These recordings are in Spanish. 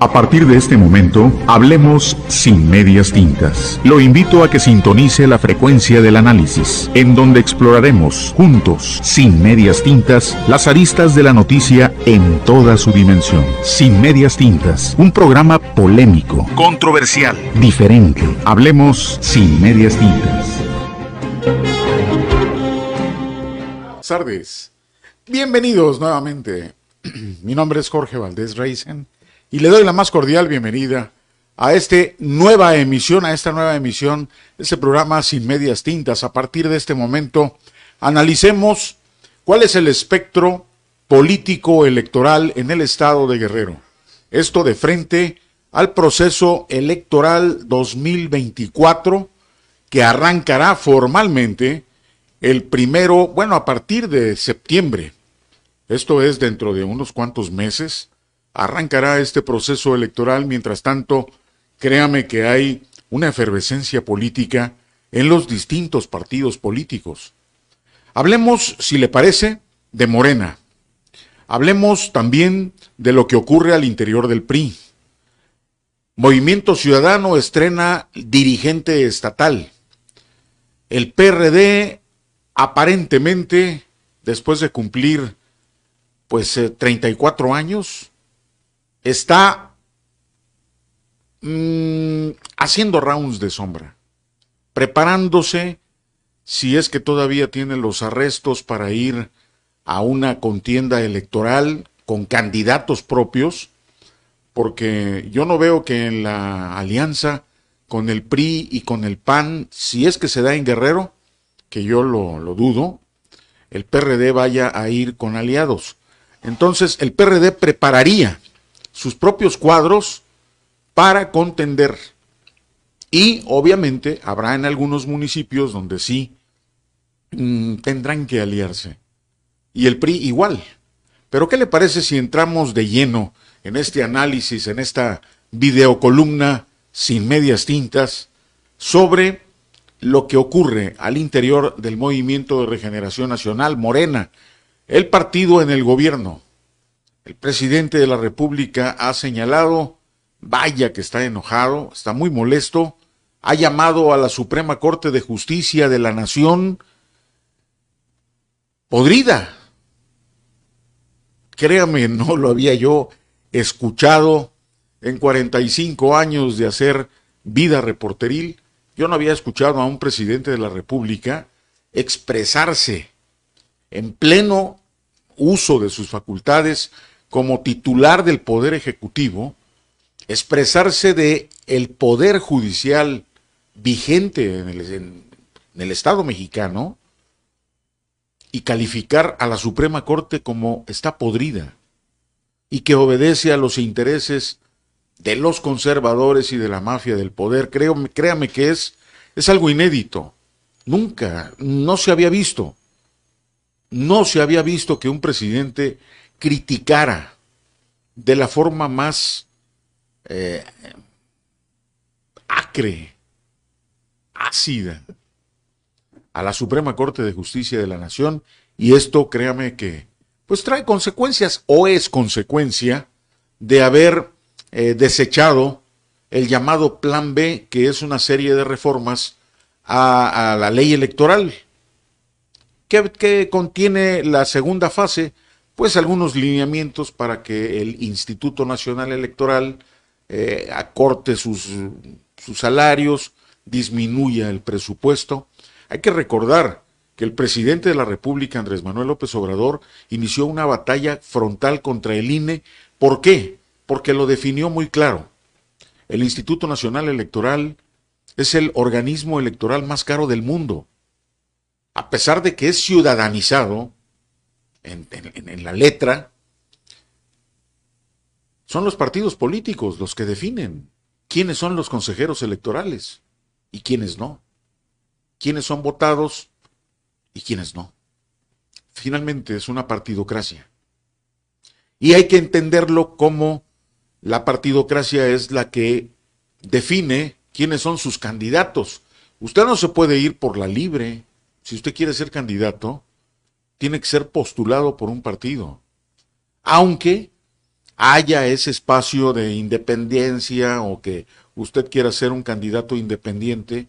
A partir de este momento, hablemos sin medias tintas. Lo invito a que sintonice la frecuencia del análisis, en donde exploraremos juntos, sin medias tintas, las aristas de la noticia en toda su dimensión. Sin medias tintas, un programa polémico, controversial, diferente. Hablemos sin medias tintas. tardes. Bienvenidos nuevamente. Mi nombre es Jorge Valdés Reisen y le doy la más cordial bienvenida a esta nueva emisión, a esta nueva emisión, este programa sin medias tintas. A partir de este momento, analicemos cuál es el espectro político electoral en el estado de Guerrero. Esto de frente al proceso electoral 2024 que arrancará formalmente el primero, bueno, a partir de septiembre, esto es dentro de unos cuantos meses, arrancará este proceso electoral. Mientras tanto, créame que hay una efervescencia política en los distintos partidos políticos. Hablemos, si le parece, de Morena. Hablemos también de lo que ocurre al interior del PRI. Movimiento Ciudadano estrena dirigente estatal. El PRD aparentemente, después de cumplir pues 34 eh, años, está mm, haciendo rounds de sombra, preparándose, si es que todavía tiene los arrestos para ir a una contienda electoral con candidatos propios, porque yo no veo que en la alianza con el PRI y con el PAN, si es que se da en Guerrero, que yo lo, dudo, el PRD vaya a ir con aliados. Entonces el PRD prepararía sus propios cuadros para contender. Y obviamente habrá en algunos municipios donde sí mm, tendrán que aliarse. Y el PRI igual. Pero ¿qué le parece si entramos de lleno en este análisis, en esta videocolumna sin medias tintas, sobre lo que ocurre al interior del Movimiento de Regeneración Nacional, Morena, el partido en el gobierno. El presidente de la República ha señalado, vaya que está enojado, está muy molesto, ha llamado a la Suprema Corte de Justicia de la Nación podrida. Créame, no lo había yo escuchado en 45 años de hacer vida reporteril yo no había escuchado a un presidente de la República expresarse en pleno uso de sus facultades como titular del poder ejecutivo, expresarse de el poder judicial vigente en el, el Estado mexicano y calificar a la Suprema Corte como está podrida y que obedece a los intereses de los conservadores y de la mafia del poder, créame que es, es algo inédito. Nunca, no se había visto. No se había visto que un presidente criticara de la forma más eh, acre, ácida, a la Suprema Corte de Justicia de la Nación. Y esto, créame que, pues trae consecuencias o es consecuencia de haber eh, desechado el llamado Plan B, que es una serie de reformas a, la ley electoral. ¿Qué, contiene la segunda fase? Pues algunos lineamientos para que el Instituto Nacional Electoral eh, acorte sus, sus salarios, disminuya el presupuesto. Hay que recordar que el presidente de la República, Andrés Manuel López Obrador, inició una batalla frontal contra el INE. ¿Por qué? porque lo definió muy claro. El Instituto Nacional Electoral es el organismo electoral más caro del mundo. A pesar de que es ciudadanizado en, la letra, son los partidos políticos los que definen quiénes son los consejeros electorales y quiénes no, quiénes son votados y quiénes no. Finalmente es una partidocracia. Y hay que entenderlo como la partidocracia es la que define quiénes son sus candidatos. Usted no se puede ir por la libre. Si usted quiere ser candidato, tiene que ser postulado por un partido. Aunque haya ese espacio de independencia o que usted quiera ser un candidato independiente,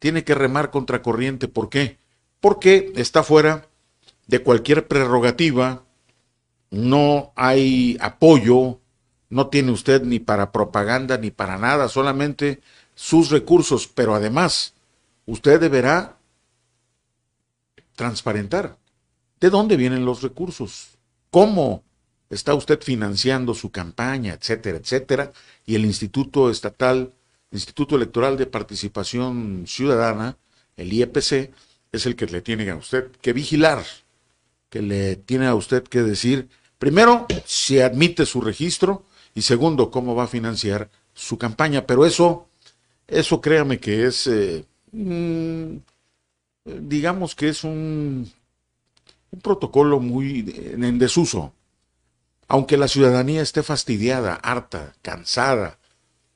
tiene que remar contracorriente. ¿Por qué? Porque está fuera de cualquier prerrogativa, no hay apoyo no tiene usted ni para propaganda ni para nada, solamente sus recursos, pero además usted deberá transparentar de dónde vienen los recursos, cómo está usted financiando su campaña, etcétera, etcétera, y el Instituto Estatal, Instituto Electoral de Participación Ciudadana, el IEPC, es el que le tiene a usted que vigilar, que le tiene a usted que decir, primero, si admite su registro, y segundo, cómo va a financiar su campaña. Pero eso, eso créame que es, eh, mm, digamos que es un, protocolo muy en desuso. Aunque la ciudadanía esté fastidiada, harta, cansada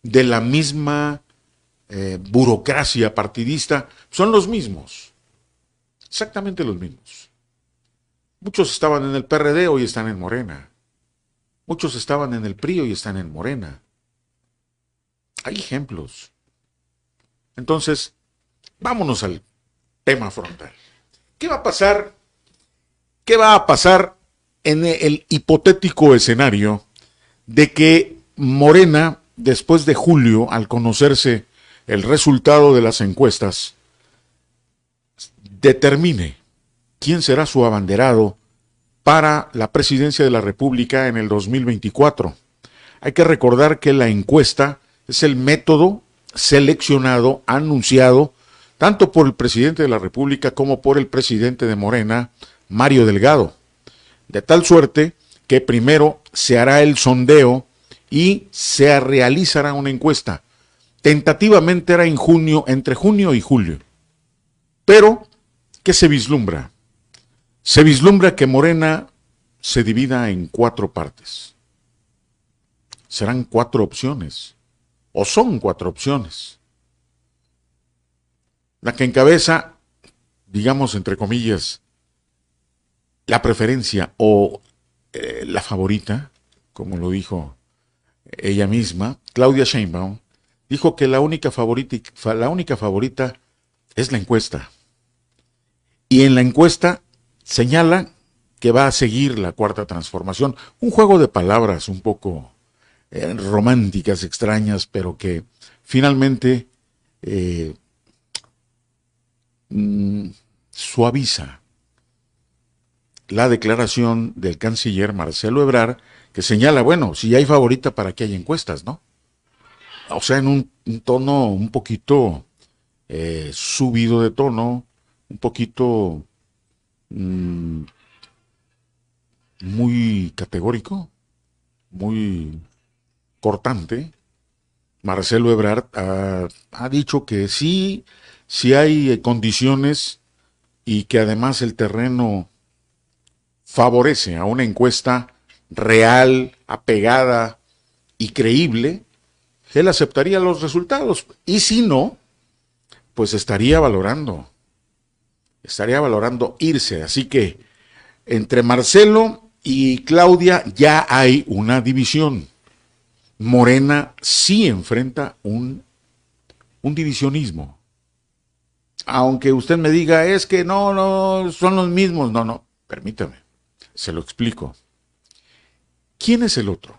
de la misma eh, burocracia partidista, son los mismos. Exactamente los mismos. Muchos estaban en el PRD, hoy están en Morena. Muchos estaban en el PRI y están en Morena. Hay ejemplos. Entonces, vámonos al tema frontal. ¿Qué va a pasar? ¿Qué va a pasar en el hipotético escenario de que Morena, después de julio, al conocerse el resultado de las encuestas, determine quién será su abanderado para la presidencia de la República en el 2024. Hay que recordar que la encuesta es el método seleccionado, anunciado, tanto por el presidente de la República como por el presidente de Morena, Mario Delgado. De tal suerte que primero se hará el sondeo y se realizará una encuesta. Tentativamente era en junio, entre junio y julio. Pero, ¿qué se vislumbra? Se vislumbra que Morena se divida en cuatro partes. Serán cuatro opciones, o son cuatro opciones. La que encabeza, digamos entre comillas, la preferencia o eh, la favorita, como lo dijo ella misma, Claudia Sheinbaum, dijo que la única favorita es la encuesta. Y en la encuesta señala que va a seguir la cuarta transformación. Un juego de palabras un poco eh, románticas, extrañas, pero que finalmente eh, mm, suaviza la declaración del canciller Marcelo Ebrar, que señala, bueno, si hay favorita, ¿para qué hay encuestas, no? O sea, en un, tono un poquito eh, subido de tono, un poquito Mm, muy categórico, muy cortante, Marcelo Ebrard ha, dicho que sí, si hay condiciones y que además el terreno favorece a una encuesta real, apegada y creíble, él aceptaría los resultados. Y si no, pues estaría valorando estaría valorando irse. Así que entre Marcelo y Claudia ya hay una división. Morena sí enfrenta un, un divisionismo. Aunque usted me diga, es que no, no, son los mismos. No, no, permítame, se lo explico. ¿Quién es el otro?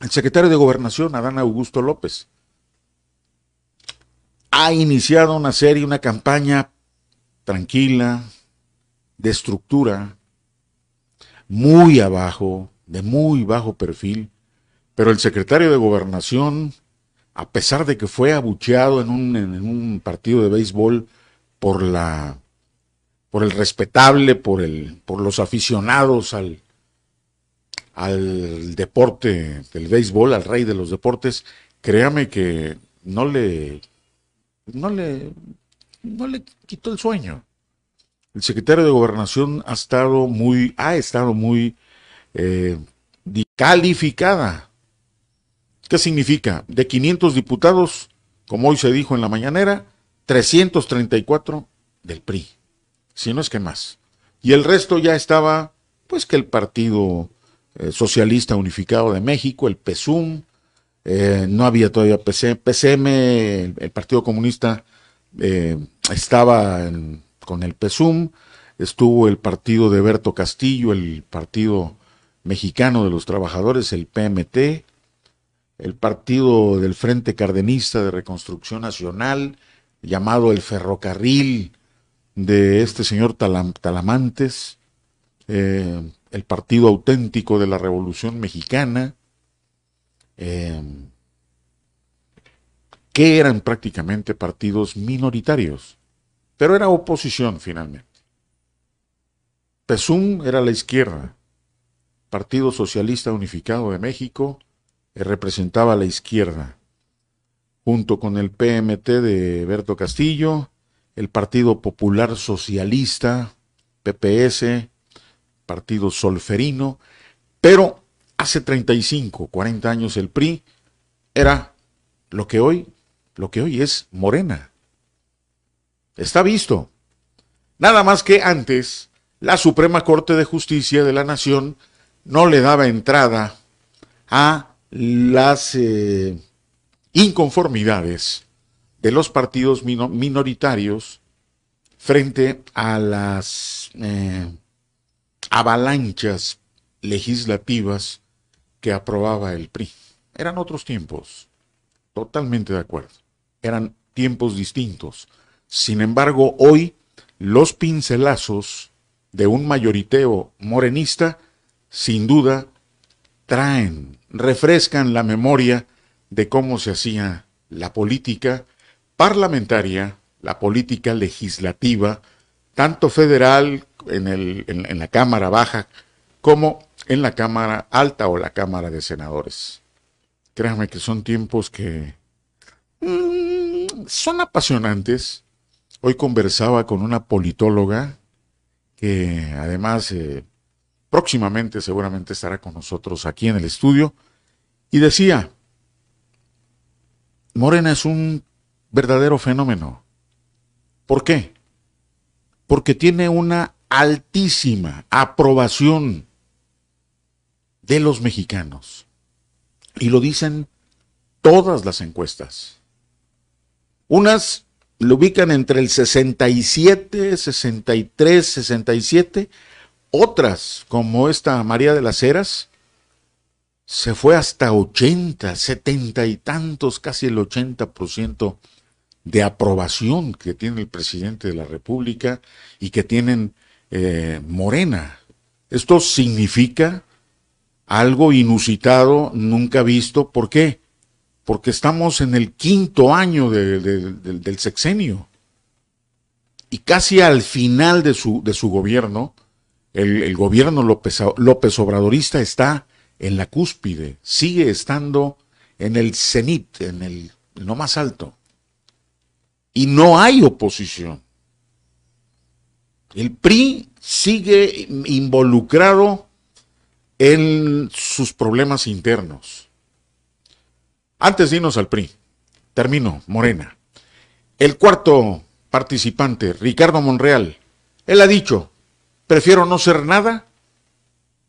El secretario de Gobernación, Adán Augusto López, ha iniciado una serie, una campaña tranquila, de estructura, muy abajo, de muy bajo perfil, pero el secretario de gobernación, a pesar de que fue abucheado en un, en un partido de béisbol por la por el respetable, por el, por los aficionados al, al deporte del béisbol, al rey de los deportes, créame que no le, no le, no le quitó el sueño. El secretario de Gobernación ha estado muy, ha estado muy eh, calificada. ¿Qué significa? De 500 diputados, como hoy se dijo en la mañanera, 334 del PRI, si no es que más. Y el resto ya estaba, pues que el Partido eh, Socialista Unificado de México, el PSUM, eh, no había todavía PCM, el, el Partido Comunista eh, estaba con el PESUM, estuvo el partido de Berto Castillo, el partido mexicano de los trabajadores, el PMT, el partido del Frente Cardenista de Reconstrucción Nacional, llamado el ferrocarril de este señor Talamantes, eh, el partido auténtico de la Revolución Mexicana, eh, que eran prácticamente partidos minoritarios, pero era oposición finalmente. PESUM era la izquierda, Partido Socialista Unificado de México eh, representaba a la izquierda, junto con el PMT de Berto Castillo, el Partido Popular Socialista, PPS, Partido Solferino, pero hace 35, 40 años el PRI era lo que hoy lo que hoy es Morena. Está visto. Nada más que antes, la Suprema Corte de Justicia de la Nación no le daba entrada a las eh, inconformidades de los partidos minoritarios frente a las eh, avalanchas legislativas que aprobaba el PRI. Eran otros tiempos. Totalmente de acuerdo eran tiempos distintos. Sin embargo, hoy los pincelazos de un mayoriteo morenista, sin duda, traen, refrescan la memoria de cómo se hacía la política parlamentaria, la política legislativa, tanto federal en, la Cámara Baja como en la Cámara Alta o la Cámara de Senadores. Créanme que son tiempos que... Mm, son apasionantes. Hoy conversaba con una politóloga que además eh, próximamente seguramente estará con nosotros aquí en el estudio y decía, Morena es un verdadero fenómeno. ¿Por qué? Porque tiene una altísima aprobación de los mexicanos. Y lo dicen todas las encuestas. Unas lo ubican entre el 67, 63, 67. Otras, como esta María de las Heras, se fue hasta 80, 70 y tantos, casi el 80% de aprobación que tiene el presidente de la República y que tienen eh, Morena. Esto significa algo inusitado, nunca visto. ¿Por qué? porque estamos en el quinto año del sexenio. Y casi al final de su, gobierno, el, gobierno López, López, Obradorista está en la cúspide, sigue estando en el cenit, en el lo más alto. Y no hay oposición. El PRI sigue involucrado en sus problemas internos. Antes dinos al PRI, termino, Morena. El cuarto participante, Ricardo Monreal, él ha dicho, prefiero no ser nada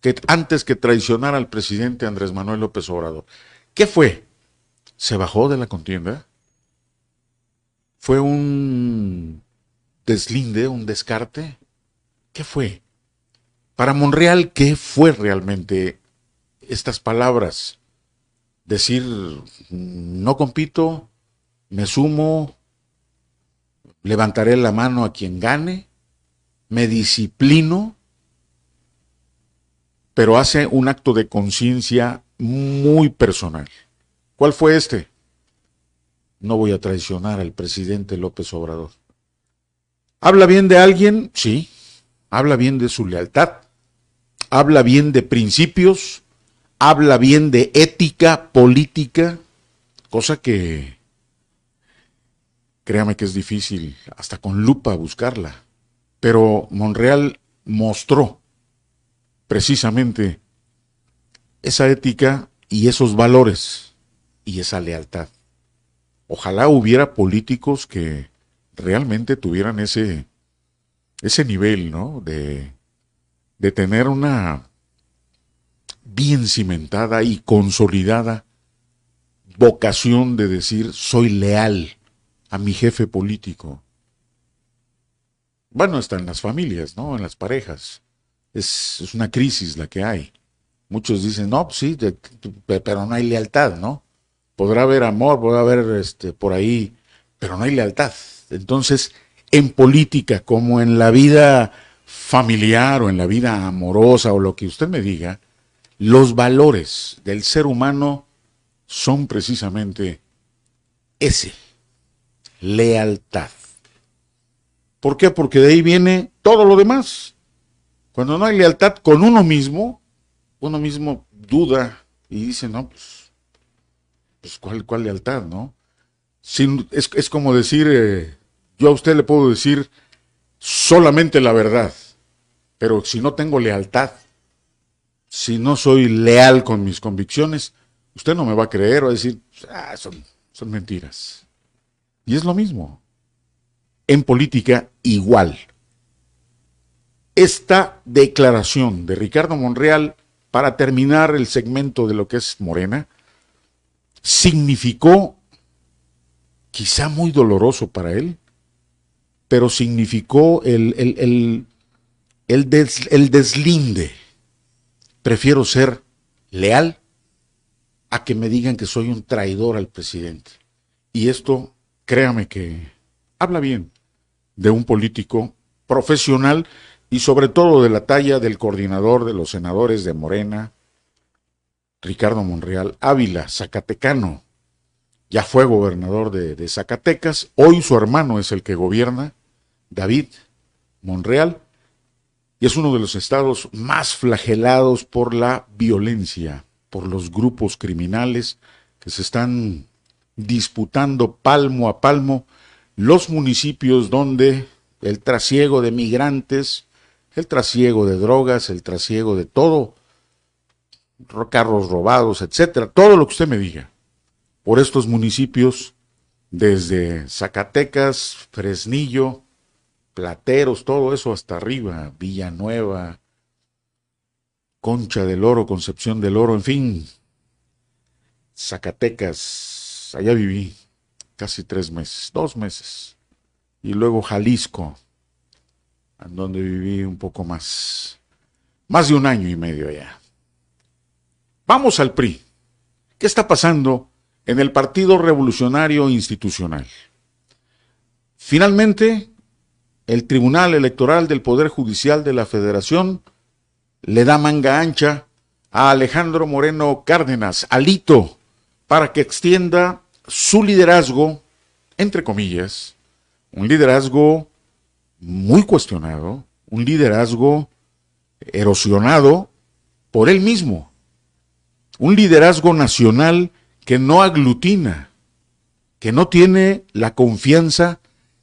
que antes que traicionar al presidente Andrés Manuel López Obrador. ¿Qué fue? ¿Se bajó de la contienda? ¿Fue un deslinde, un descarte? ¿Qué fue? Para Monreal, ¿qué fue realmente estas palabras? decir, no compito, me sumo, levantaré la mano a quien gane, me disciplino, pero hace un acto de conciencia muy personal. ¿Cuál fue este? No voy a traicionar al presidente López Obrador. ¿Habla bien de alguien? Sí. Habla bien de su lealtad. Habla bien de principios habla bien de ética política, cosa que créame que es difícil hasta con lupa buscarla, pero Monreal mostró precisamente esa ética y esos valores y esa lealtad. Ojalá hubiera políticos que realmente tuvieran ese, ese nivel, ¿no? De, de tener una bien cimentada y consolidada vocación de decir soy leal a mi jefe político. Bueno, está en las familias, ¿no? En las parejas. Es, una crisis la que hay. Muchos dicen, no, pues sí, pero no hay lealtad, ¿no? Podrá haber amor, podrá haber este, por ahí, pero no hay lealtad. Entonces, en política, como en la vida familiar o en la vida amorosa o lo que usted me diga, los valores del ser humano son precisamente ese, lealtad. ¿Por qué? Porque de ahí viene todo lo demás. Cuando no hay lealtad con uno mismo, uno mismo duda y dice, no, pues, pues ¿cuál, lealtad, no? es, como decir, eh, yo a usted le puedo decir solamente la verdad, pero si no tengo lealtad si no soy leal con mis convicciones, usted no me va a creer, o a decir, ah, son, son mentiras. Y es lo mismo. En política, igual. Esta declaración de Ricardo Monreal para terminar el segmento de lo que es Morena, significó, quizá muy doloroso para él, pero significó el, el, deslinde Prefiero ser leal a que me digan que soy un traidor al presidente. Y esto, créame que habla bien de un político profesional y sobre todo de la talla del coordinador de los senadores de Morena, Ricardo Monreal Ávila, Zacatecano. Ya fue gobernador de, de Zacatecas, hoy su hermano es el que gobierna, David Monreal y es uno de los estados más flagelados por la violencia, por los grupos criminales que se están disputando palmo a palmo los municipios donde el trasiego de migrantes, el trasiego de drogas, el trasiego de todo, carros robados, etcétera, todo lo que usted me diga, por estos municipios desde Zacatecas, Fresnillo, Plateros, todo eso hasta arriba, Villanueva, Concha del Oro, Concepción del Oro, en fin, Zacatecas, allá viví casi tres meses, dos meses, y luego Jalisco, en donde viví un poco más, más de un año y medio allá. Vamos al PRI. ¿Qué está pasando en el Partido Revolucionario Institucional? Finalmente, el Tribunal Electoral del Poder Judicial de la Federación le da manga ancha a Alejandro Moreno Cárdenas, Alito, para que extienda su liderazgo, entre comillas, un liderazgo muy cuestionado, un liderazgo erosionado por él mismo, un liderazgo nacional que no aglutina, que no tiene la confianza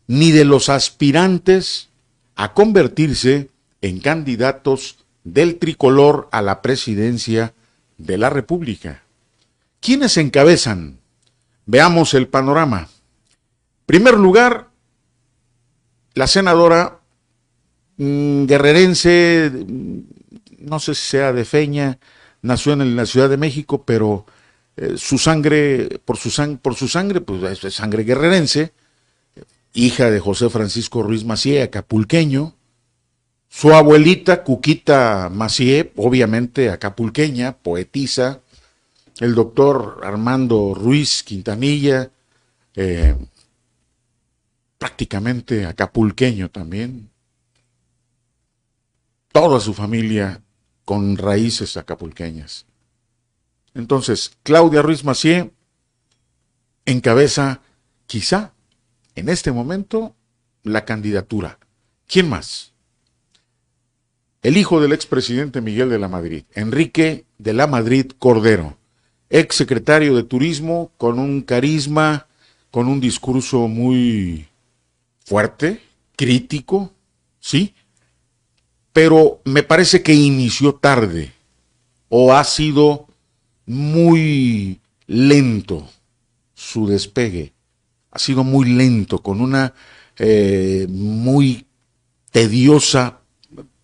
ni de los aspirantes a convertirse en candidatos del tricolor a la presidencia de la República. ¿Quiénes encabezan? Veamos el panorama. Primer lugar, la senadora mm, guerrerense, mm, no sé si sea de Feña, nació en la Ciudad de México, pero eh, su sangre, por su, sangre por su sangre, pues es sangre guerrerense, hija de José Francisco Ruiz Macié, acapulqueño. Su abuelita, Cuquita Macié, obviamente acapulqueña, poetisa. El doctor Armando Ruiz Quintanilla, eh, prácticamente acapulqueño también. Toda su familia con raíces acapulqueñas. Entonces, Claudia Ruiz Macié encabeza quizá en este momento la candidatura. ¿Quién más? El hijo del expresidente Miguel de la Madrid, Enrique de la Madrid Cordero, ex secretario de Turismo con un carisma, con un discurso muy fuerte, crítico, ¿sí? Pero me parece que inició tarde o ha sido muy lento su despegue ha sido muy lento, con una eh, muy tediosa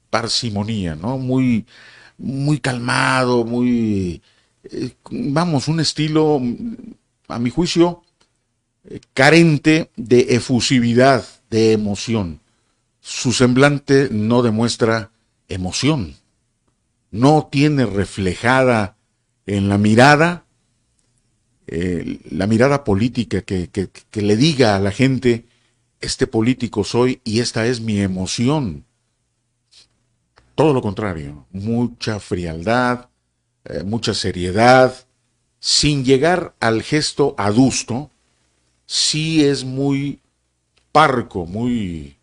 parsimonía, ¿no? Muy, muy calmado, muy, eh, vamos, un estilo, a mi juicio, eh, carente de efusividad, de emoción. Su semblante no demuestra emoción, no tiene reflejada en la mirada eh, la mirada política que, le diga a la gente, este político soy y esta es mi emoción. Todo lo contrario, mucha frialdad, eh, mucha seriedad, sin llegar al gesto adusto, sí es muy parco, muy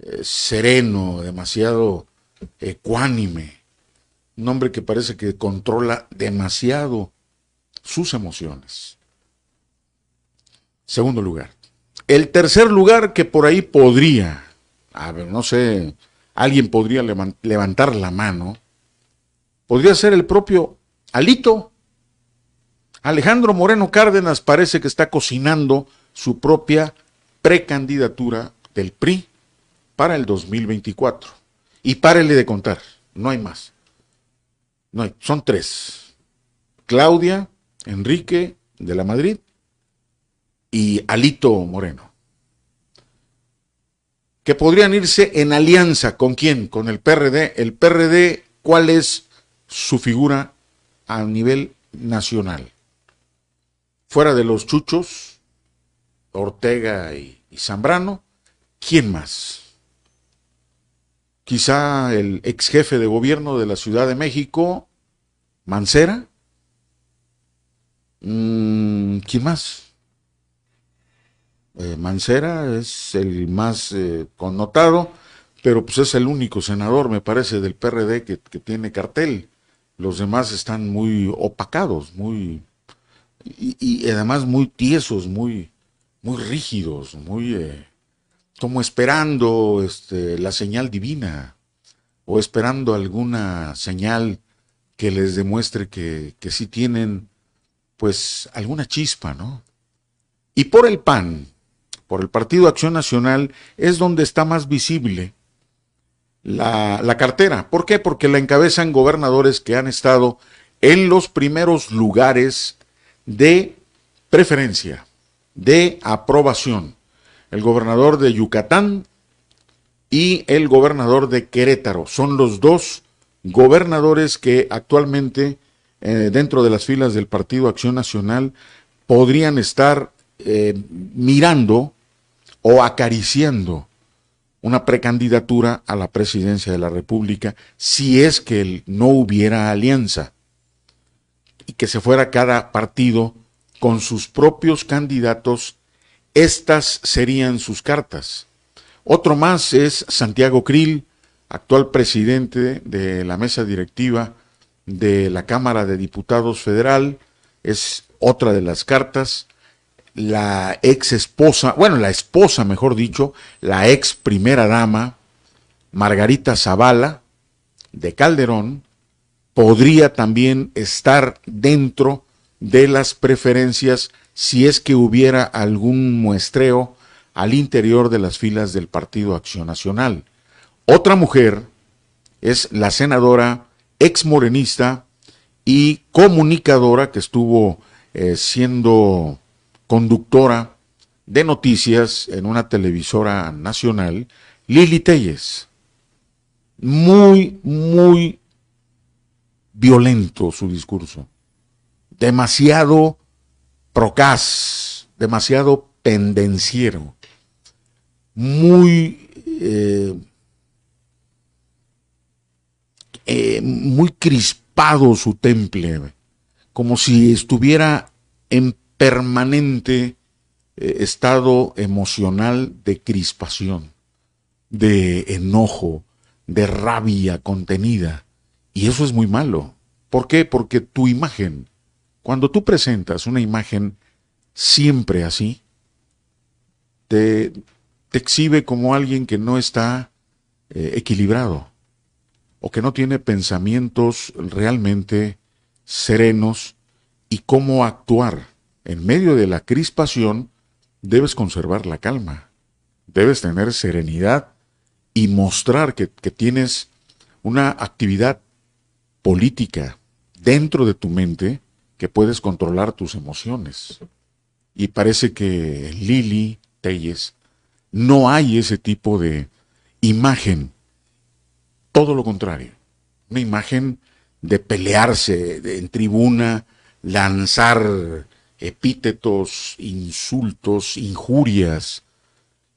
eh, sereno, demasiado ecuánime. Un hombre que parece que controla demasiado sus emociones. Segundo lugar. El tercer lugar que por ahí podría, a ver, no sé, alguien podría levantar la mano, podría ser el propio Alito. Alejandro Moreno Cárdenas parece que está cocinando su propia precandidatura del PRI para el 2024. Y párele de contar, no hay más. No hay, son tres. Claudia, Enrique de la Madrid y Alito Moreno, que podrían irse en alianza con quién, con el PRD. El PRD, ¿cuál es su figura a nivel nacional? Fuera de los chuchos, Ortega y, Zambrano, ¿quién más? Quizá el ex jefe de gobierno de la Ciudad de México, Mancera Mm, ¿Quién más? Eh, Mancera es el más eh, connotado, pero pues es el único senador, me parece, del PRD que, que tiene cartel. Los demás están muy opacados, muy... Y, además muy tiesos, muy, muy rígidos, muy... Eh, como esperando este, la señal divina o esperando alguna señal que les demuestre que, que sí tienen pues alguna chispa, ¿no? Y por el PAN, por el Partido Acción Nacional, es donde está más visible la, la, cartera. ¿Por qué? Porque la encabezan gobernadores que han estado en los primeros lugares de preferencia, de aprobación. El gobernador de Yucatán y el gobernador de Querétaro son los dos gobernadores que actualmente eh, dentro de las filas del Partido Acción Nacional podrían estar eh, mirando o acariciando una precandidatura a la presidencia de la República si es que no hubiera alianza y que se fuera cada partido con sus propios candidatos, estas serían sus cartas. Otro más es Santiago Krill, actual presidente de la mesa directiva de la Cámara de Diputados Federal, es otra de las cartas. La ex esposa, bueno, la esposa, mejor dicho, la ex primera dama, Margarita Zavala, de Calderón, podría también estar dentro de las preferencias si es que hubiera algún muestreo al interior de las filas del Partido Acción Nacional. Otra mujer es la senadora ex morenista y comunicadora que estuvo eh, siendo conductora de noticias en una televisora nacional, Lili Telles. Muy, muy violento su discurso. Demasiado procaz, demasiado pendenciero. Muy eh, eh, muy crispado su temple, como si estuviera en permanente eh, estado emocional de crispación, de enojo, de rabia contenida. Y eso es muy malo. ¿Por qué? Porque tu imagen, cuando tú presentas una imagen siempre así, te, exhibe como alguien que no está eh, equilibrado o que no tiene pensamientos realmente serenos y cómo actuar. En medio de la crispación debes conservar la calma, debes tener serenidad y mostrar que, tienes una actividad política dentro de tu mente que puedes controlar tus emociones. Y parece que Lili Telles no hay ese tipo de imagen todo lo contrario. Una imagen de pelearse en tribuna, lanzar epítetos, insultos, injurias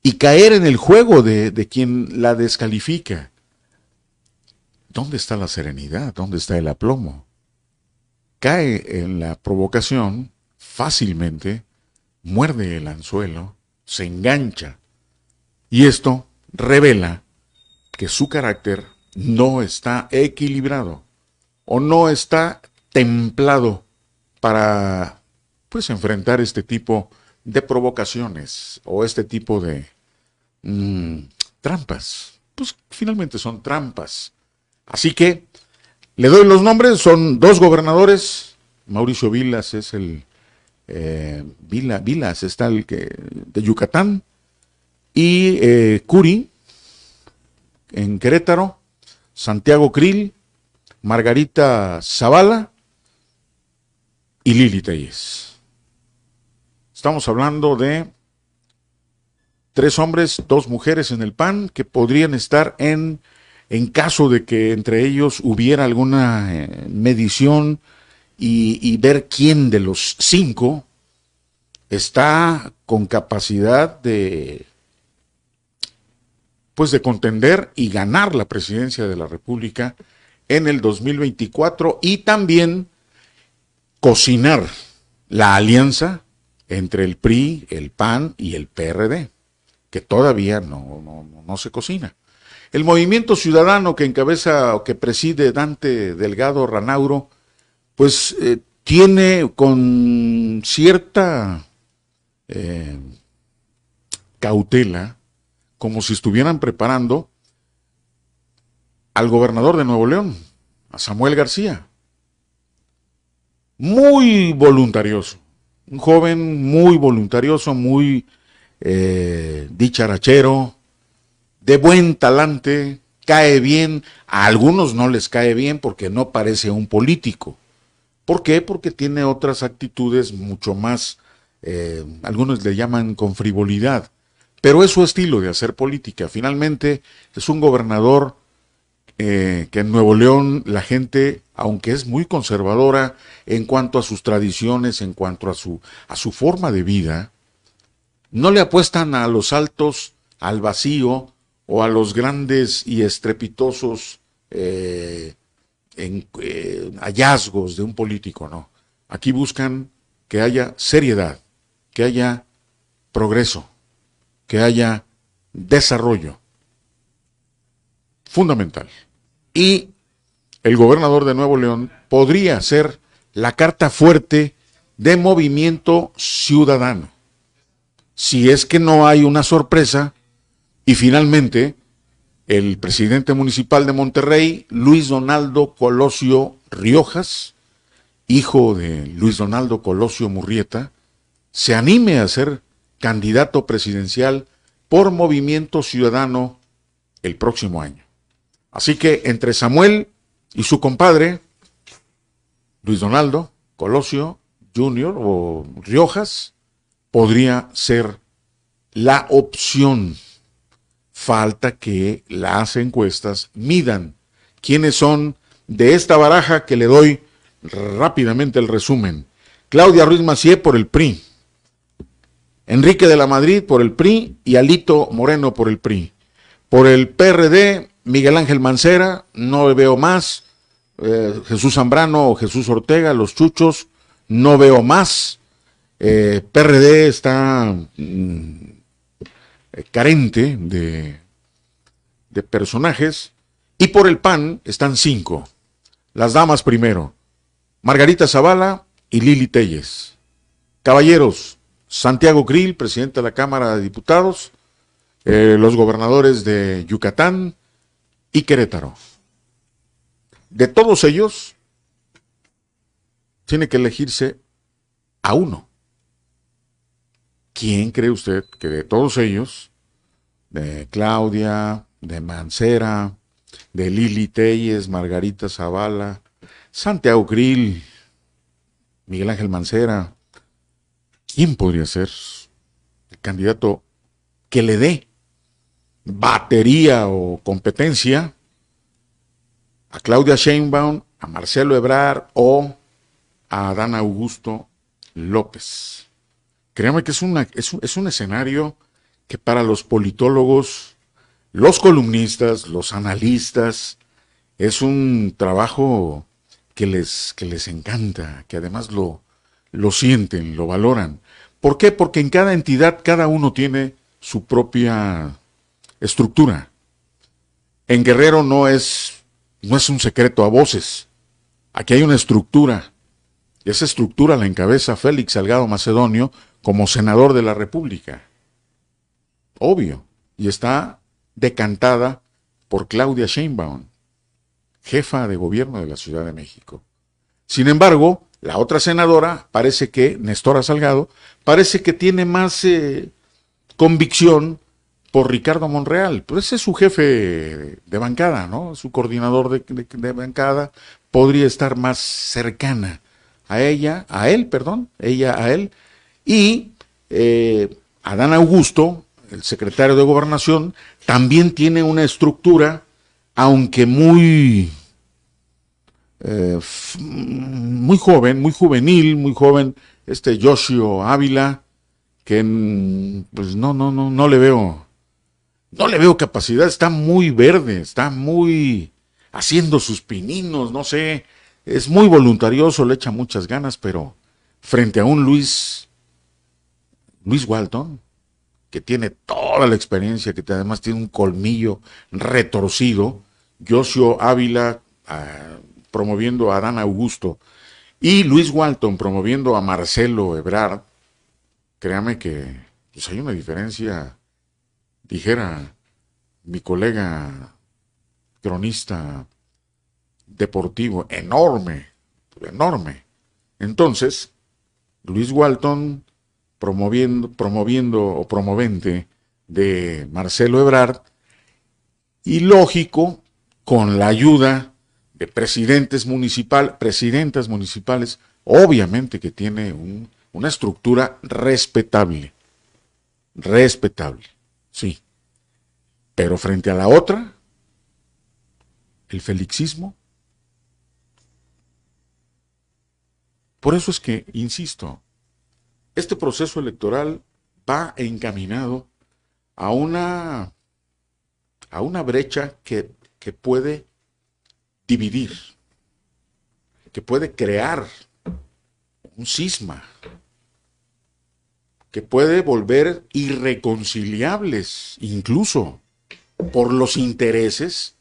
y caer en el juego de, de quien la descalifica. ¿Dónde está la serenidad? ¿Dónde está el aplomo? Cae en la provocación fácilmente, muerde el anzuelo, se engancha. Y esto revela que su carácter no está equilibrado o no está templado para pues enfrentar este tipo de provocaciones o este tipo de mm, trampas. Pues finalmente son trampas. Así que le doy los nombres, son dos gobernadores. Mauricio Vilas es el eh, Vilas está el que de Yucatán y eh, Curi en Querétaro Santiago Krill, Margarita Zavala y Lili Telles. Estamos hablando de tres hombres, dos mujeres en el PAN que podrían estar en, en caso de que entre ellos hubiera alguna eh, medición y ver quién de los cinco está con capacidad de pues de contender y ganar la presidencia de la República en el 2024 y también cocinar la alianza entre el PRI, el PAN y el PRD, que todavía no, no, no se cocina. El movimiento ciudadano que encabeza o que preside Dante Delgado Ranauro, pues eh, tiene con cierta eh, cautela como si estuvieran preparando al gobernador de Nuevo León, a Samuel García. Muy voluntarioso, un joven muy voluntarioso, muy eh, dicharachero, de buen talante, cae bien, a algunos no les cae bien porque no parece un político. ¿Por qué? Porque tiene otras actitudes mucho más, eh, algunos le llaman con frivolidad, pero es su estilo de hacer política. Finalmente es un gobernador eh, que en Nuevo León la gente, aunque es muy conservadora en cuanto a sus tradiciones, en cuanto a su, a su forma de vida, no le apuestan a los altos, al vacío o a los grandes y estrepitosos eh, eh, hallazgos de un político, no. Aquí buscan que haya seriedad, que haya progreso que haya desarrollo. Fundamental. Y el gobernador de Nuevo León podría ser la carta fuerte de movimiento ciudadano. Si es que no hay una sorpresa y finalmente el presidente municipal de Monterrey, Luis Donaldo Colosio Riojas, hijo de Luis Donaldo Colosio Murrieta, se anime a ser candidato presidencial por Movimiento Ciudadano el próximo año. Así que entre Samuel y su compadre, Luis Donaldo Colosio Jr. o Riojas, podría ser la opción. Falta que las encuestas midan quiénes son de esta baraja que le doy rápidamente el resumen. Claudia Ruiz Macié por el PRI. Enrique de la Madrid por el PRI y Alito Moreno por el PRI. Por el PRD, Miguel Ángel Mancera, no veo más. Eh, Jesús Zambrano o Jesús Ortega, los chuchos, no veo más. Eh, PRD está mm, carente de, de personajes. Y por el PAN están cinco. Las damas primero. Margarita Zavala y Lili Telles. Caballeros, Santiago Grill, presidente de la Cámara de Diputados, eh, los gobernadores de Yucatán y Querétaro. De todos ellos, tiene que elegirse a uno. ¿Quién cree usted que de todos ellos, de Claudia, de Mancera, de Lili Telles, Margarita Zavala, Santiago Grill, Miguel Ángel Mancera, ¿Quién podría ser el candidato que le dé batería o competencia a Claudia Sheinbaum, a Marcelo Ebrard o a Adán Augusto López? Créame que es, una, un, es un escenario que para los politólogos, los columnistas, los analistas, es un trabajo que les, que les encanta, que además lo, lo sienten, lo valoran. ¿Por qué? Porque en cada entidad cada uno tiene su propia estructura. En Guerrero no es, no es un secreto a voces. Aquí hay una estructura. Y esa estructura la encabeza Félix Salgado Macedonio como senador de la República. Obvio. Y está decantada por Claudia Sheinbaum, jefa de gobierno de la Ciudad de México. Sin embargo, la otra senadora, parece que, Nestora Salgado, parece que tiene más eh, convicción por Ricardo Monreal. Pues ese es su jefe de bancada, ¿no? Su coordinador de, bancada podría estar más cercana a ella, a él, perdón, ella a él. Y eh, Adán Augusto, el secretario de Gobernación, también tiene una estructura, aunque muy eh, muy joven, muy juvenil, muy joven, este Yoshio Ávila, que pues no, no, no, no le veo, no le veo capacidad, está muy verde, está muy haciendo sus pininos, no sé, es muy voluntarioso, le echa muchas ganas, pero frente a un Luis, Luis Walton, que tiene toda la experiencia, que además tiene un colmillo retorcido, Yoshio Ávila, ah, promoviendo a Adán Augusto y Luis Walton promoviendo a Marcelo Ebrard, créame que pues, hay una diferencia, dijera mi colega cronista deportivo, enorme, enorme. Entonces, Luis Walton promoviendo, promoviendo o promovente de Marcelo Ebrard, y lógico, con la ayuda de presidentes municipales, presidentas municipales, obviamente que tiene una estructura respetable, respetable, sí. Pero frente a la otra, el felixismo. Por eso es que, insisto, este proceso electoral va encaminado a una, a una brecha que, que puede dividir, que puede crear un cisma, que puede volver irreconciliables incluso por los intereses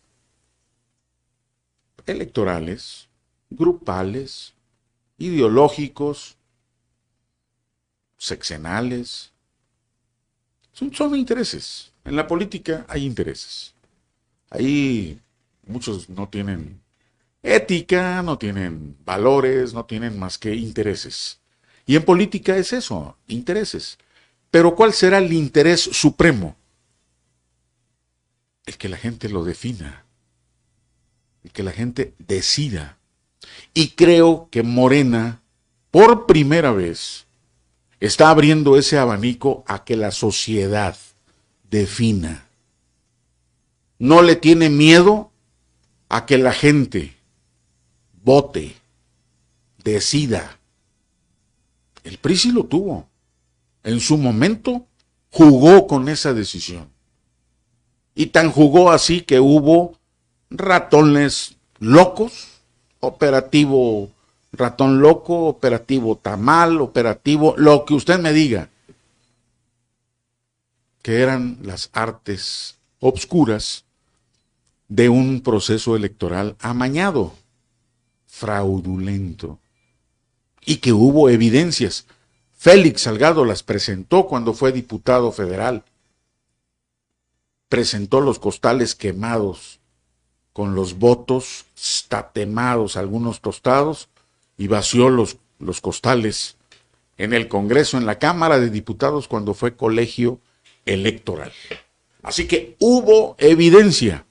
electorales, grupales, ideológicos, sexenales. Son, son intereses. En la política hay intereses. Hay Muchos no tienen ética, no tienen valores, no tienen más que intereses. Y en política es eso, intereses. Pero ¿cuál será el interés supremo? El que la gente lo defina, el que la gente decida. Y creo que Morena, por primera vez, está abriendo ese abanico a que la sociedad defina. No le tiene miedo a que la gente vote, decida. El PRI sí lo tuvo. En su momento jugó con esa decisión. Y tan jugó así que hubo ratones locos, operativo ratón loco, operativo tamal, operativo, lo que usted me diga, que eran las artes obscuras de un proceso electoral amañado, fraudulento, y que hubo evidencias. Félix Salgado las presentó cuando fue diputado federal. Presentó los costales quemados, con los votos tatemados, algunos tostados, y vació los, los costales en el Congreso, en la Cámara de Diputados, cuando fue colegio electoral. Así que hubo evidencia.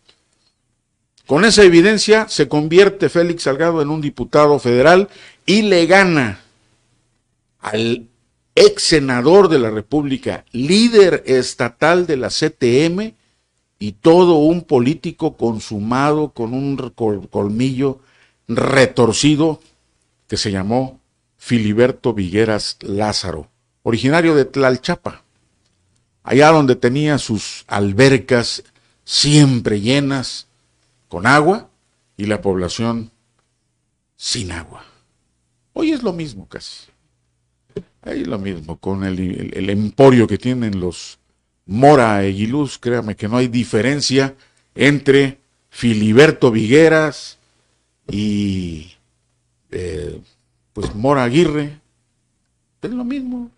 Con esa evidencia se convierte Félix Salgado en un diputado federal y le gana al ex senador de la República, líder estatal de la CTM y todo un político consumado con un colmillo retorcido que se llamó Filiberto Vigueras Lázaro, originario de Tlalchapa, allá donde tenía sus albercas siempre llenas, con agua y la población sin agua. Hoy es lo mismo casi. es lo mismo, con el, emporio que tienen los Mora e créame que no hay diferencia entre Filiberto Vigueras y eh, pues Mora Aguirre. Es lo mismo.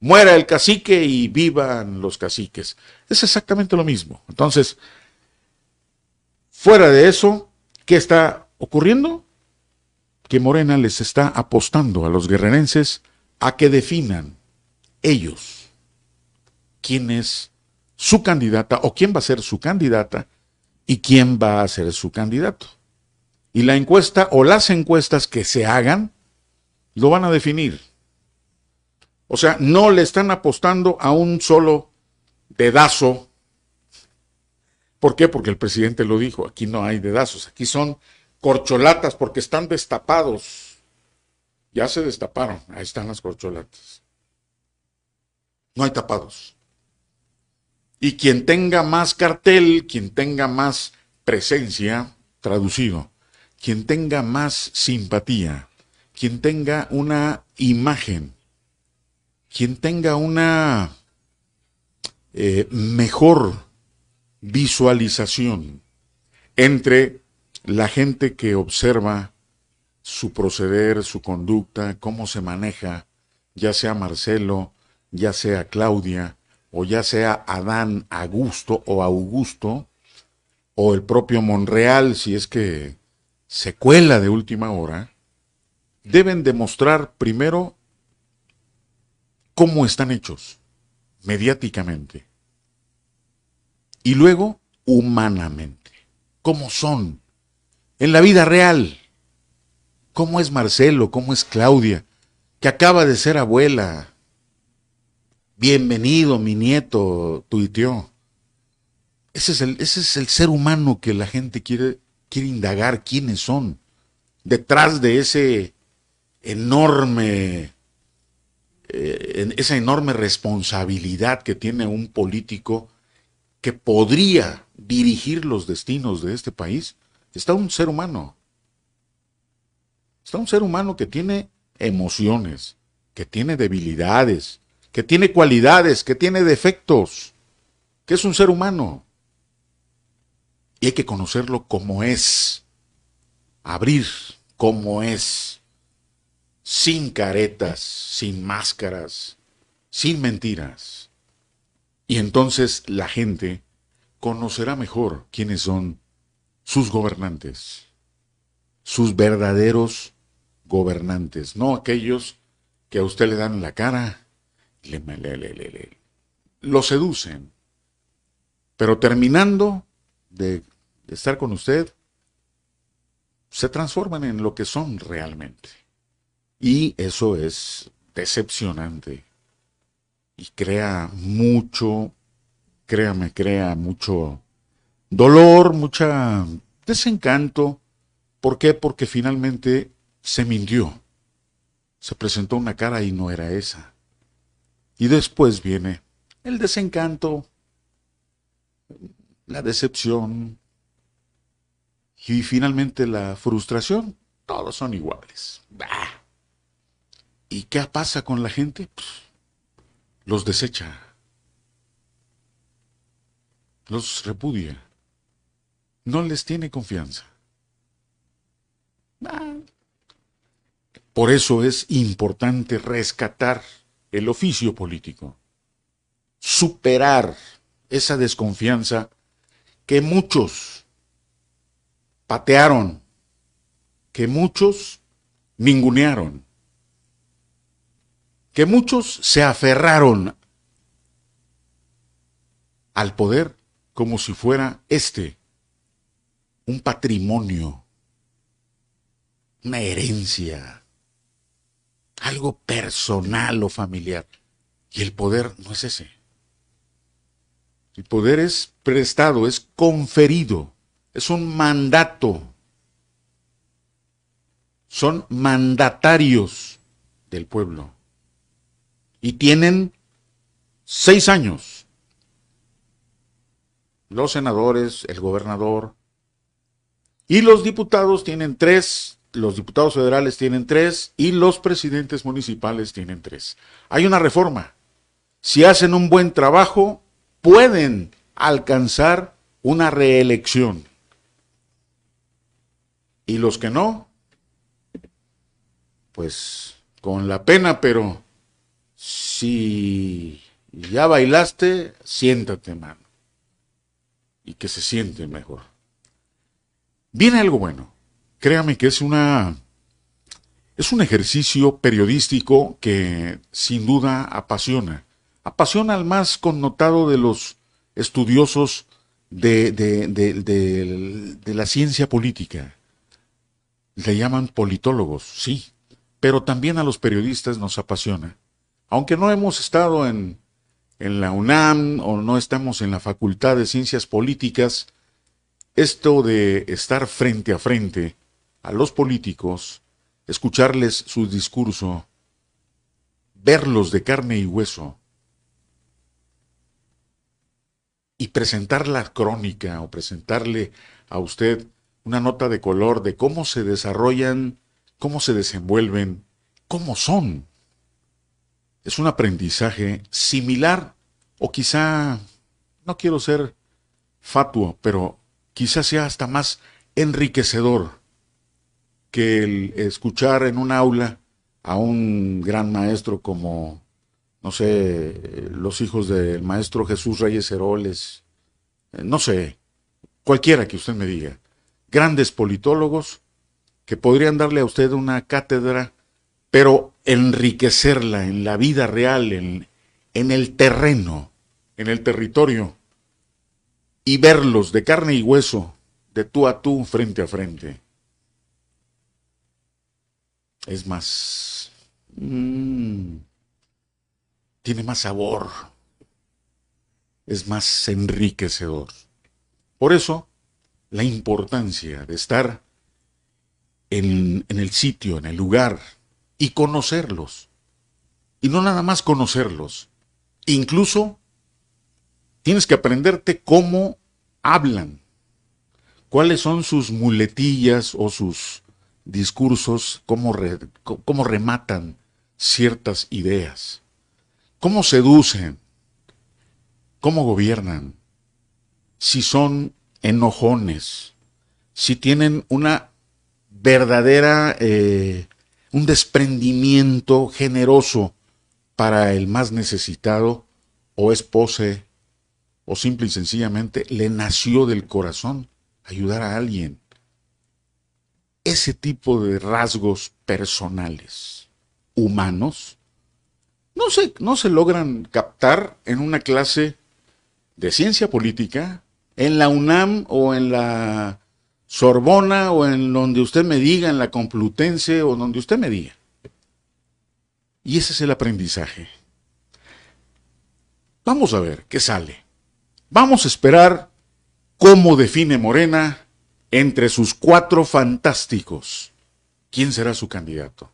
Muera el cacique y vivan los caciques. Es exactamente lo mismo. Entonces, Fuera de eso, ¿qué está ocurriendo? Que Morena les está apostando a los guerrerenses a que definan ellos quién es su candidata o quién va a ser su candidata y quién va a ser su candidato. Y la encuesta o las encuestas que se hagan lo van a definir. O sea, no le están apostando a un solo dedazo ¿Por qué? Porque el presidente lo dijo, aquí no hay dedazos, aquí son corcholatas porque están destapados. Ya se destaparon, ahí están las corcholatas. No hay tapados. Y quien tenga más cartel, quien tenga más presencia, traducido, quien tenga más simpatía, quien tenga una imagen, quien tenga una eh, mejor visualización entre la gente que observa su proceder, su conducta, cómo se maneja, ya sea Marcelo, ya sea Claudia, o ya sea Adán Augusto o Augusto, o el propio Monreal, si es que se cuela de última hora, deben demostrar primero cómo están hechos mediáticamente y luego humanamente. ¿Cómo son? En la vida real. ¿Cómo es Marcelo? ¿Cómo es Claudia? Que acaba de ser abuela. Bienvenido, mi nieto, tuiteó. Ese es el, ese es el ser humano que la gente quiere, quiere indagar quiénes son. Detrás de ese enorme eh, en esa enorme responsabilidad que tiene un político que podría dirigir los destinos de este país, está un ser humano. Está un ser humano que tiene emociones, que tiene debilidades, que tiene cualidades, que tiene defectos, que es un ser humano. Y hay que conocerlo como es, abrir como es, sin caretas, sin máscaras, sin mentiras. Y entonces la gente conocerá mejor quiénes son sus gobernantes, sus verdaderos gobernantes, no aquellos que a usted le dan la cara, le, le, le, lo seducen. Pero terminando de estar con usted, se transforman en lo que son realmente. Y eso es decepcionante y crea mucho, créame, crea mucho dolor, mucha desencanto. ¿Por qué? Porque finalmente se mintió. Se presentó una cara y no era esa. Y después viene el desencanto, la decepción y finalmente la frustración. Todos son iguales. Bah. ¿Y qué pasa con la gente? Pues, los desecha, los repudia, no les tiene confianza. Ah. Por eso es importante rescatar el oficio político, superar esa desconfianza que muchos patearon, que muchos ningunearon, que muchos se aferraron al poder como si fuera este un patrimonio, una herencia, algo personal o familiar. Y el poder no es ese. El poder es prestado, es conferido, es un mandato. Son mandatarios del pueblo y tienen seis años. Los senadores, el gobernador y los diputados tienen tres, los diputados federales tienen tres y los presidentes municipales tienen tres. Hay una reforma. Si hacen un buen trabajo, pueden alcanzar una reelección. Y los que no, pues con la pena, pero si ya bailaste, siéntate, mano. Y que se siente mejor. Viene algo bueno. Créame que es una es un ejercicio periodístico que sin duda apasiona. Apasiona al más connotado de los estudiosos de, de, de, de, la ciencia política. Le llaman politólogos, sí, pero también a los periodistas nos apasiona aunque no hemos estado en, en la UNAM o no estamos en la Facultad de Ciencias Políticas, esto de estar frente a frente a los políticos, escucharles su discurso, verlos de carne y hueso y presentar la crónica o presentarle a usted una nota de color de cómo se desarrollan, cómo se desenvuelven, cómo son es un aprendizaje similar o quizá, no quiero ser fatuo, pero quizá sea hasta más enriquecedor que el escuchar en un aula a un gran maestro como, no sé, los hijos del maestro Jesús Reyes Heroles, eh, no sé, cualquiera que usted me diga, grandes politólogos que podrían darle a usted una cátedra, pero enriquecerla en la vida real, en, el terreno, en el territorio, y verlos de carne y hueso, de tú a tú, frente a frente. Es más, mm, tiene más sabor, es más enriquecedor. Por eso, la importancia de estar en, en el sitio, en el lugar, y conocerlos. Y no nada más conocerlos. Incluso tienes que aprenderte cómo hablan, cuáles son sus muletillas o sus discursos, cómo, cómo rematan ciertas ideas, cómo seducen, cómo gobiernan, si son enojones, si tienen una verdadera eh, un desprendimiento generoso para el más necesitado, o es o simple y sencillamente le nació del corazón ayudar a alguien. Ese tipo de rasgos personales, humanos, no se, no se logran captar en una clase de ciencia política, en la UNAM o en la Sorbona o en donde usted me diga, en la Complutense o donde usted me diga. Y ese es el aprendizaje. Vamos a ver qué sale. Vamos a esperar cómo define Morena entre sus cuatro fantásticos. ¿Quién será su candidato?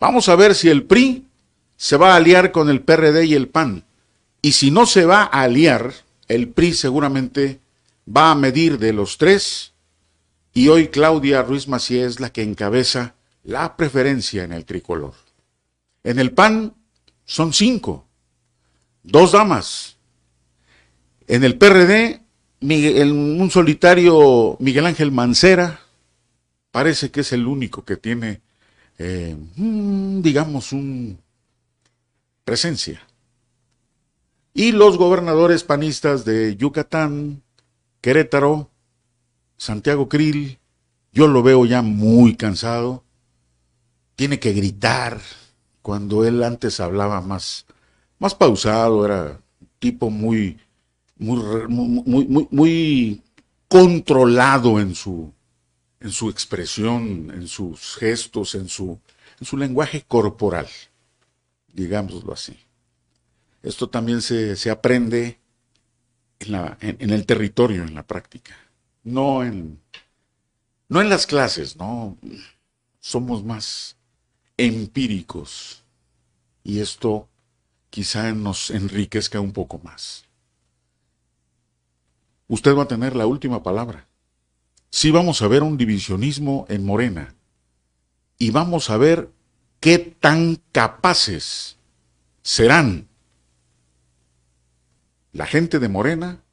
Vamos a ver si el PRI se va a aliar con el PRD y el PAN. Y si no se va a aliar, el PRI seguramente va a medir de los tres y hoy Claudia Ruiz Macías es la que encabeza la preferencia en el tricolor. En el PAN son cinco, dos damas. En el PRD, un solitario Miguel Ángel Mancera parece que es el único que tiene, eh, mm, digamos, un presencia. Y los gobernadores panistas de Yucatán, Querétaro, Santiago Krill, yo lo veo ya muy cansado, tiene que gritar cuando él antes hablaba más, más pausado, era un tipo muy, muy, muy, muy, controlado en su, en su expresión, en sus gestos, en su, en su lenguaje corporal, digámoslo así. Esto también se, se aprende en, la, en el territorio, en la práctica no en, no en las clases, no. Somos más empíricos y esto quizá nos enriquezca un poco más. Usted va a tener la última palabra. Sí vamos a ver un divisionismo en Morena y vamos a ver qué tan capaces serán la gente de Morena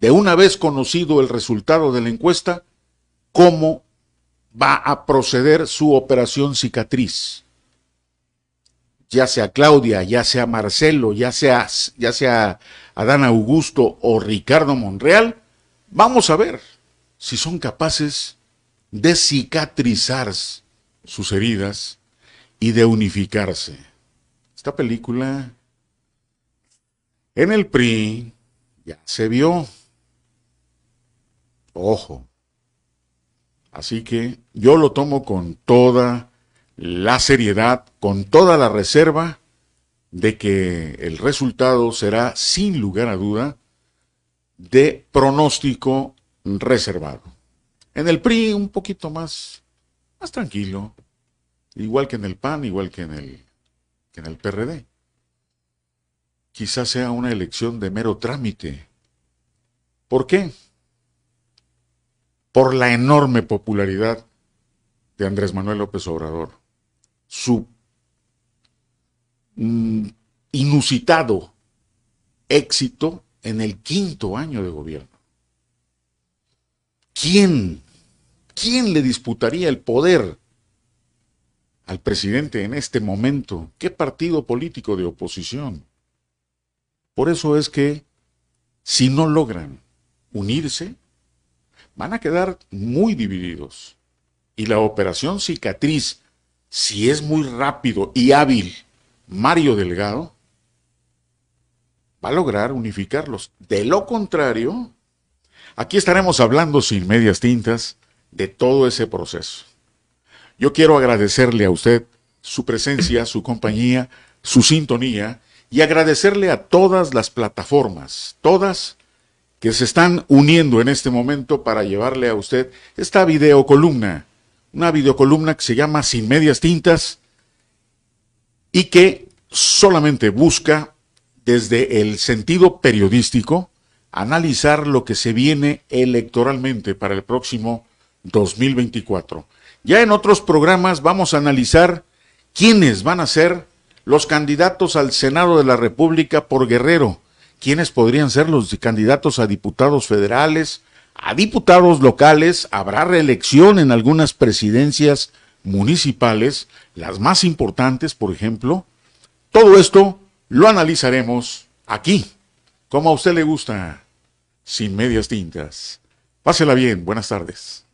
de una vez conocido el resultado de la encuesta, cómo va a proceder su operación cicatriz. Ya sea Claudia, ya sea Marcelo, ya sea, ya sea Adán Augusto o Ricardo Monreal, vamos a ver si son capaces de cicatrizar sus heridas y de unificarse. Esta película en el PRI ya se vio. Ojo. Así que yo lo tomo con toda la seriedad, con toda la reserva de que el resultado será, sin lugar a duda, de pronóstico reservado. En el PRI un poquito más, más tranquilo, igual que en el PAN, igual que en el, que en el PRD. Quizás sea una elección de mero trámite. ¿Por qué? por la enorme popularidad de Andrés Manuel López Obrador, su mm, inusitado éxito en el quinto año de gobierno. ¿Quién? ¿Quién le disputaría el poder al presidente en este momento? ¿Qué partido político de oposición? Por eso es que si no logran unirse, van a quedar muy divididos. Y la operación cicatriz, si es muy rápido y hábil Mario Delgado, va a lograr unificarlos. De lo contrario, aquí estaremos hablando sin medias tintas de todo ese proceso. Yo quiero agradecerle a usted su presencia, su compañía, su sintonía y agradecerle a todas las plataformas, todas que se están uniendo en este momento para llevarle a usted esta videocolumna, una videocolumna que se llama Sin medias tintas y que solamente busca desde el sentido periodístico analizar lo que se viene electoralmente para el próximo 2024. Ya en otros programas vamos a analizar quiénes van a ser los candidatos al Senado de la República por Guerrero quiénes podrían ser los candidatos a diputados federales, a diputados locales, habrá reelección en algunas presidencias municipales, las más importantes, por ejemplo. Todo esto lo analizaremos aquí, como a usted le gusta, sin medias tintas. Pásela bien, buenas tardes.